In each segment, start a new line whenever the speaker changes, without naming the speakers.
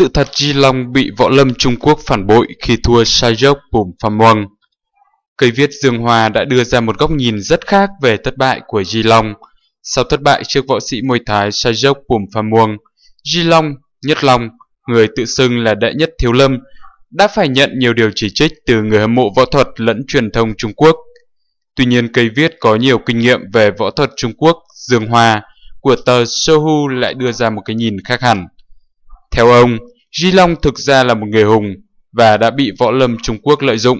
Sự thật Ji Long bị võ lâm Trung Quốc phản bội khi thua Sajok Bùm Pham Muang. Cây viết Dương Hoa đã đưa ra một góc nhìn rất khác về thất bại của Ji Long. Sau thất bại trước võ sĩ môi Thái Sajok Bùm Pham Muang, Ji Long, Nhất Long, người tự xưng là đệ nhất thiếu lâm, đã phải nhận nhiều điều chỉ trích từ người hâm mộ võ thuật lẫn truyền thông Trung Quốc. Tuy nhiên cây viết có nhiều kinh nghiệm về võ thuật Trung Quốc, Dương Hoa, của tờ Sohu lại đưa ra một cái nhìn khác hẳn. Theo ông, Di Long thực ra là một người hùng và đã bị võ lâm Trung Quốc lợi dụng.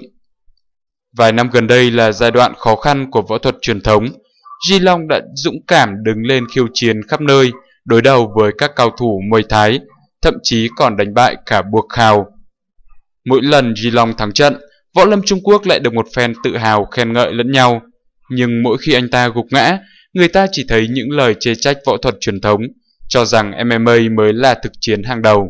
Vài năm gần đây là giai đoạn khó khăn của võ thuật truyền thống. Di Long đã dũng cảm đứng lên khiêu chiến khắp nơi, đối đầu với các cao thủ Muay Thái, thậm chí còn đánh bại cả Buộc Khào. Mỗi lần Di Long thắng trận, võ lâm Trung Quốc lại được một fan tự hào khen ngợi lẫn nhau. Nhưng mỗi khi anh ta gục ngã, người ta chỉ thấy những lời chê trách võ thuật truyền thống, cho rằng MMA mới là thực chiến hàng đầu.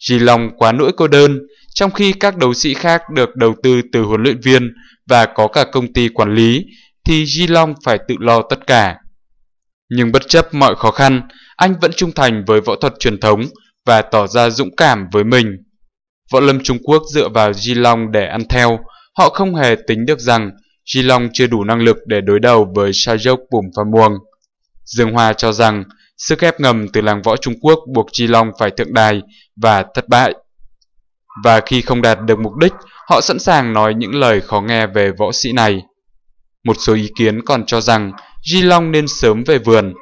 Ji Long quá nỗi cô đơn, trong khi các đấu sĩ khác được đầu tư từ huấn luyện viên và có cả công ty quản lý, thì Ji Long phải tự lo tất cả. Nhưng bất chấp mọi khó khăn, anh vẫn trung thành với võ thuật truyền thống và tỏ ra dũng cảm với mình. Võ lâm Trung Quốc dựa vào Ji Long để ăn theo, họ không hề tính được rằng Ji Long chưa đủ năng lực để đối đầu với Sajok Bùm và Muông. Dương Hoa cho rằng Sức ép ngầm từ làng võ Trung Quốc buộc Chi Long phải thượng đài và thất bại. Và khi không đạt được mục đích, họ sẵn sàng nói những lời khó nghe về võ sĩ này. Một số ý kiến còn cho rằng Di Long nên sớm về vườn.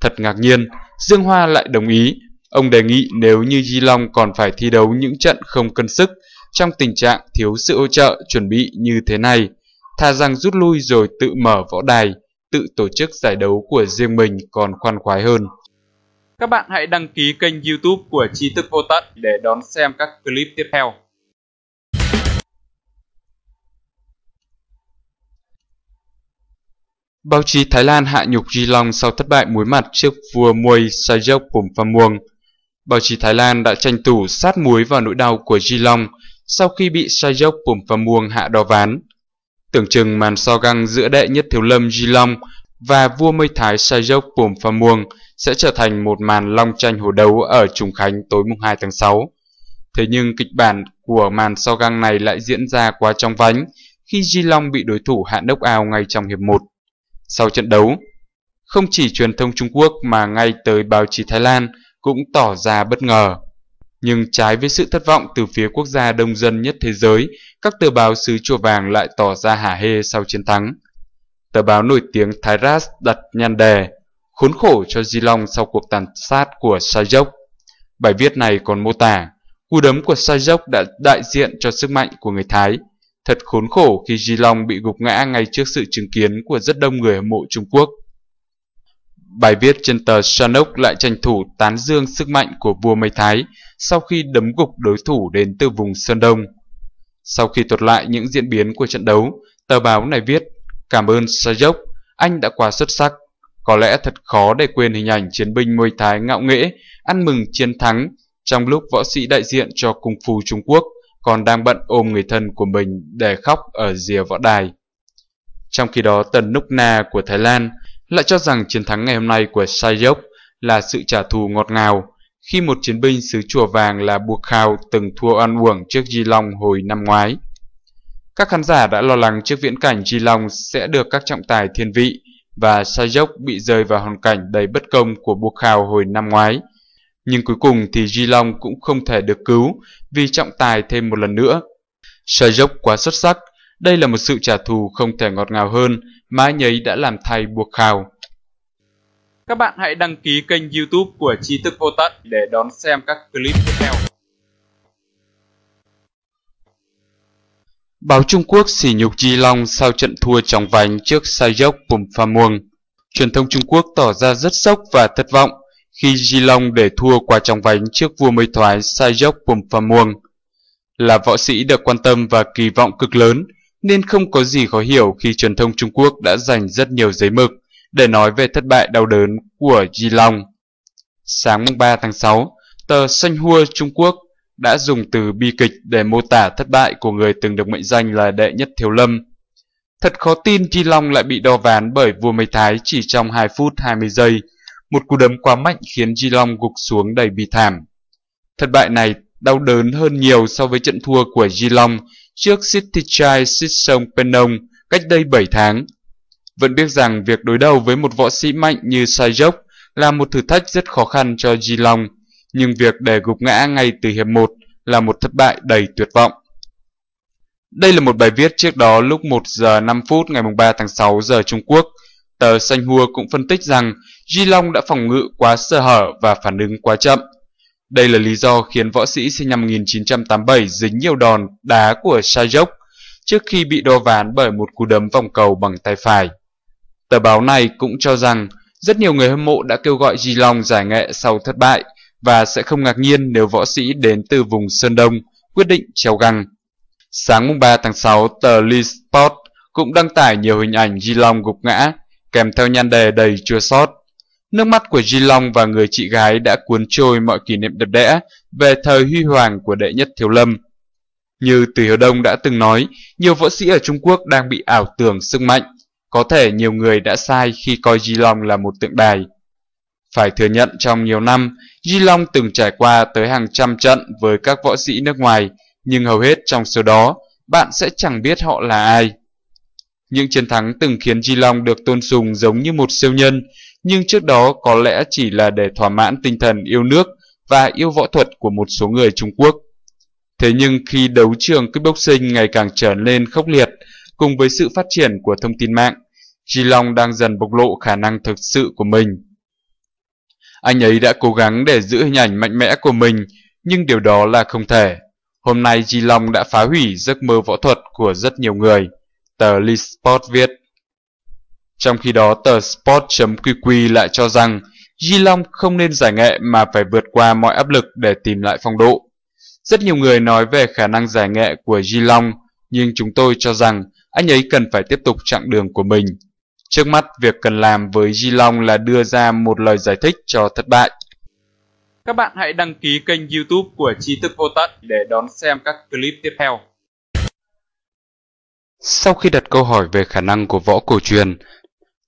Thật ngạc nhiên, Dương Hoa lại đồng ý. Ông đề nghị nếu như Di Long còn phải thi đấu những trận không cân sức trong tình trạng thiếu sự hỗ trợ chuẩn bị như thế này, thà rằng rút lui rồi tự mở võ đài, tự tổ chức giải đấu của riêng mình còn khoan khoái hơn các bạn hãy đăng ký kênh youtube của Tri Thức Vô Tận để đón xem các clip tiếp theo. Báo chí Thái Lan hạ nhục Di Long sau thất bại muối mặt trước vua Muay Sajok Pumphamwong. Báo chí Thái Lan đã tranh thủ sát muối vào nỗi đau của Di Long sau khi bị Sajok Pumphamwong hạ đò ván. Tưởng chừng màn so găng giữa đệ nhất thiếu lâm Di Long và vua mây Thái Sajok Pumphamwong – sẽ trở thành một màn long tranh hổ đấu ở Trùng Khánh tối mùng 2 tháng 6. Thế nhưng kịch bản của màn so găng này lại diễn ra quá trong vánh khi Di Long bị đối thủ hạ nốc ao ngay trong hiệp 1. Sau trận đấu, không chỉ truyền thông Trung Quốc mà ngay tới báo chí Thái Lan cũng tỏ ra bất ngờ. Nhưng trái với sự thất vọng từ phía quốc gia đông dân nhất thế giới, các tờ báo xứ chùa vàng lại tỏ ra hả hê sau chiến thắng. Tờ báo nổi tiếng Thái Ras đặt nhan đề khốn khổ cho Di Long sau cuộc tàn sát của Sajok. Bài viết này còn mô tả, cú đấm của Sajok đã đại diện cho sức mạnh của người Thái. Thật khốn khổ khi Di Long bị gục ngã ngay trước sự chứng kiến của rất đông người hâm mộ Trung Quốc. Bài viết trên tờ Shanok lại tranh thủ tán dương sức mạnh của vua Mây Thái sau khi đấm gục đối thủ đến từ vùng Sơn Đông. Sau khi thuật lại những diễn biến của trận đấu, tờ báo này viết Cảm ơn Sajok, anh đã quá xuất sắc có lẽ thật khó để quên hình ảnh chiến binh Muay Thái ngạo nghễ, ăn mừng chiến thắng trong lúc võ sĩ đại diện cho cung phu Trung Quốc còn đang bận ôm người thân của mình để khóc ở rìa võ đài. Trong khi đó, Tần Núc Na của Thái Lan lại cho rằng chiến thắng ngày hôm nay của Sai Sayok là sự trả thù ngọt ngào khi một chiến binh xứ chùa vàng là Buộc Khao từng thua oan uổng trước Di Long hồi năm ngoái. Các khán giả đã lo lắng trước viễn cảnh Di Long sẽ được các trọng tài thiên vị, và Sajok bị rơi vào hoàn cảnh đầy bất công của buộc Khao hồi năm ngoái. Nhưng cuối cùng thì Di Long cũng không thể được cứu vì trọng tài thêm một lần nữa. Sajok quá xuất sắc, đây là một sự trả thù không thể ngọt ngào hơn mà anh ấy đã làm thay buộc Khao. Các bạn hãy đăng ký kênh youtube của Tri Thức Vô Tận để đón xem các clip tiếp theo. Báo Trung Quốc sỉ nhục Di Long sau trận thua chóng vánh trước Sayok Pumphamuong. Truyền thông Trung Quốc tỏ ra rất sốc và thất vọng khi Di Long để thua qua chóng vánh trước vua mới thoái Sayok Pumphamuong. Là võ sĩ được quan tâm và kỳ vọng cực lớn, nên không có gì khó hiểu khi truyền thông Trung Quốc đã dành rất nhiều giấy mực để nói về thất bại đau đớn của Di Long. Sáng 3 tháng 6, tờ Xanh Hua Trung Quốc đã dùng từ bi kịch để mô tả thất bại của người từng được mệnh danh là đệ nhất thiếu lâm. Thật khó tin Chi Long lại bị đo ván bởi vua Mây Thái chỉ trong 2 phút 20 giây. Một cú đấm quá mạnh khiến Chi Long gục xuống đầy bi thảm. Thất bại này đau đớn hơn nhiều so với trận thua của Chi Long trước Sittichai Sitsong Penong cách đây 7 tháng. Vẫn biết rằng việc đối đầu với một võ sĩ mạnh như Sai Jok là một thử thách rất khó khăn cho Chi Long nhưng việc để gục ngã ngay từ hiệp 1 là một thất bại đầy tuyệt vọng. Đây là một bài viết trước đó lúc 1 giờ 5 phút ngày 3 tháng 6 giờ Trung Quốc. Tờ Xanh Hua cũng phân tích rằng Di đã phòng ngự quá sơ hở và phản ứng quá chậm. Đây là lý do khiến võ sĩ sinh năm 1987 dính nhiều đòn đá của Sajok trước khi bị đo ván bởi một cú đấm vòng cầu bằng tay phải. Tờ báo này cũng cho rằng rất nhiều người hâm mộ đã kêu gọi Di giải nghệ sau thất bại và sẽ không ngạc nhiên nếu võ sĩ đến từ vùng Sơn Đông quyết định treo găng. Sáng mùng 3 tháng 6, tờ Lee Sport cũng đăng tải nhiều hình ảnh Di Long gục ngã, kèm theo nhan đề đầy chua sót. Nước mắt của Di Long và người chị gái đã cuốn trôi mọi kỷ niệm đẹp đẽ về thời huy hoàng của đệ nhất Thiếu Lâm. Như Từ hiểu Đông đã từng nói, nhiều võ sĩ ở Trung Quốc đang bị ảo tưởng sức mạnh. Có thể nhiều người đã sai khi coi Di Long là một tượng đài. Phải thừa nhận trong nhiều năm, Di Long từng trải qua tới hàng trăm trận với các võ sĩ nước ngoài, nhưng hầu hết trong số đó, bạn sẽ chẳng biết họ là ai. Những chiến thắng từng khiến Di Long được tôn sùng giống như một siêu nhân, nhưng trước đó có lẽ chỉ là để thỏa mãn tinh thần yêu nước và yêu võ thuật của một số người Trung Quốc. Thế nhưng khi đấu trường kickboxing ngày càng trở nên khốc liệt, cùng với sự phát triển của thông tin mạng, Di Long đang dần bộc lộ khả năng thực sự của mình. Anh ấy đã cố gắng để giữ hình ảnh mạnh mẽ của mình, nhưng điều đó là không thể. Hôm nay Di Long đã phá hủy giấc mơ võ thuật của rất nhiều người. Tờ Lisport viết. Trong khi đó tờ Sport.qq lại cho rằng Di Long không nên giải nghệ mà phải vượt qua mọi áp lực để tìm lại phong độ. Rất nhiều người nói về khả năng giải nghệ của Di Long, nhưng chúng tôi cho rằng anh ấy cần phải tiếp tục chặng đường của mình Trước mắt, việc cần làm với Di Long là đưa ra một lời giải thích cho thất bại. Các bạn hãy đăng ký kênh youtube của Tri thức Vô Tận để đón xem các clip tiếp theo. Sau khi đặt câu hỏi về khả năng của võ cổ truyền,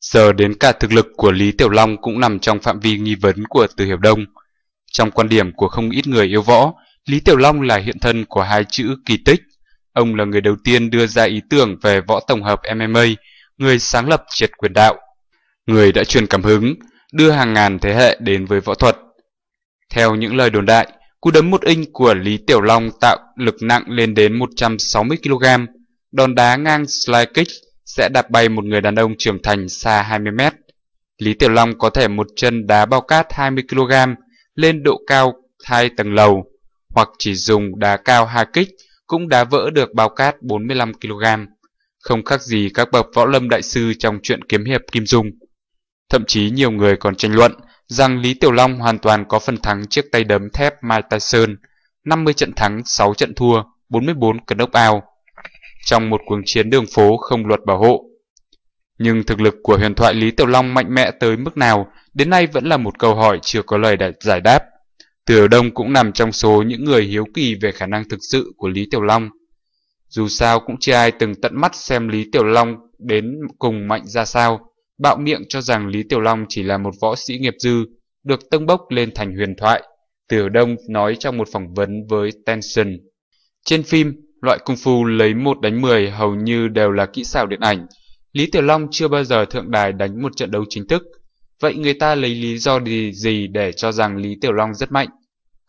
giờ đến cả thực lực của Lý Tiểu Long cũng nằm trong phạm vi nghi vấn của Từ Hiệp Đông. Trong quan điểm của không ít người yêu võ, Lý Tiểu Long là hiện thân của hai chữ kỳ tích. Ông là người đầu tiên đưa ra ý tưởng về võ tổng hợp MMA, người sáng lập triệt quyền đạo, người đã truyền cảm hứng, đưa hàng ngàn thế hệ đến với võ thuật. Theo những lời đồn đại, cú đấm một inch của Lý Tiểu Long tạo lực nặng lên đến 160 kg, đòn đá ngang slide kick sẽ đạp bay một người đàn ông trưởng thành xa 20 mét. Lý Tiểu Long có thể một chân đá bao cát 20 kg lên độ cao hai tầng lầu, hoặc chỉ dùng đá cao hai kích cũng đá vỡ được bao cát 45 kg không khác gì các bậc võ lâm đại sư trong chuyện kiếm hiệp Kim Dung. Thậm chí nhiều người còn tranh luận rằng Lý Tiểu Long hoàn toàn có phần thắng chiếc tay đấm thép Mike Tyson, 50 trận thắng, 6 trận thua, 44 ao, trong một cuộc chiến đường phố không luật bảo hộ. Nhưng thực lực của huyền thoại Lý Tiểu Long mạnh mẽ tới mức nào đến nay vẫn là một câu hỏi chưa có lời để giải đáp. Tiểu Đông cũng nằm trong số những người hiếu kỳ về khả năng thực sự của Lý Tiểu Long. Dù sao cũng chưa ai từng tận mắt xem Lý Tiểu Long đến cùng mạnh ra sao, bạo miệng cho rằng Lý Tiểu Long chỉ là một võ sĩ nghiệp dư, được tâng bốc lên thành huyền thoại. Tiểu Đông nói trong một phỏng vấn với Tension. Trên phim, loại cung phu lấy một đánh 10 hầu như đều là kỹ xảo điện ảnh. Lý Tiểu Long chưa bao giờ thượng đài đánh một trận đấu chính thức. Vậy người ta lấy lý do gì để cho rằng Lý Tiểu Long rất mạnh?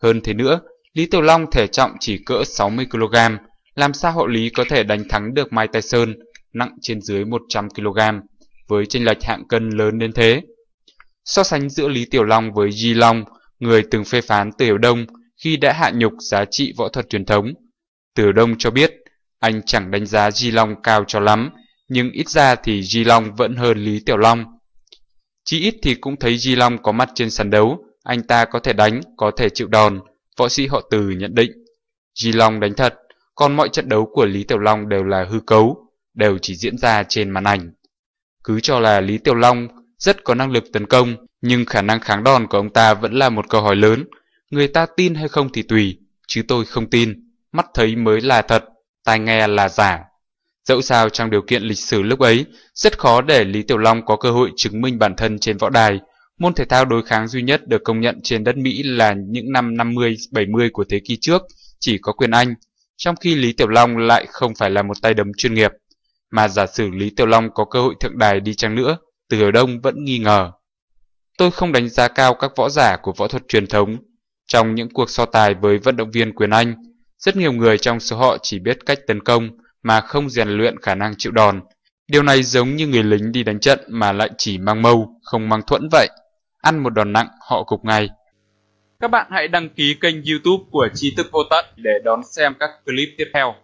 Hơn thế nữa, Lý Tiểu Long thể trọng chỉ cỡ 60kg, làm sao hậu lý có thể đánh thắng được Mai Mike Sơn nặng trên dưới 100kg với chênh lệch hạng cân lớn đến thế? So sánh giữa Lý Tiểu Long với Di Long, người từng phê phán Tiểu Đông khi đã hạ nhục giá trị võ thuật truyền thống. Tiểu Đông cho biết anh chẳng đánh giá Di Long cao cho lắm, nhưng ít ra thì Di Long vẫn hơn Lý Tiểu Long. Chí ít thì cũng thấy Di Long có mặt trên sàn đấu, anh ta có thể đánh, có thể chịu đòn, võ sĩ họ từ nhận định. Di Long đánh thật, còn mọi trận đấu của Lý Tiểu Long đều là hư cấu, đều chỉ diễn ra trên màn ảnh. Cứ cho là Lý Tiểu Long rất có năng lực tấn công, nhưng khả năng kháng đòn của ông ta vẫn là một câu hỏi lớn. Người ta tin hay không thì tùy, chứ tôi không tin, mắt thấy mới là thật, tai nghe là giả. Dẫu sao trong điều kiện lịch sử lúc ấy, rất khó để Lý Tiểu Long có cơ hội chứng minh bản thân trên võ đài. Môn thể thao đối kháng duy nhất được công nhận trên đất Mỹ là những năm 50-70 của thế kỷ trước, chỉ có quyền Anh – trong khi Lý Tiểu Long lại không phải là một tay đấm chuyên nghiệp, mà giả sử Lý Tiểu Long có cơ hội thượng đài đi chăng nữa, Từ Hiểu Đông vẫn nghi ngờ. Tôi không đánh giá cao các võ giả của võ thuật truyền thống. Trong những cuộc so tài với vận động viên quyền Anh, rất nhiều người trong số họ chỉ biết cách tấn công mà không rèn luyện khả năng chịu đòn. Điều này giống như người lính đi đánh trận mà lại chỉ mang mâu, không mang thuẫn vậy. Ăn một đòn nặng, họ cục ngay, các bạn hãy đăng ký kênh youtube của Trí Thức Vô Tận để đón xem các clip tiếp theo.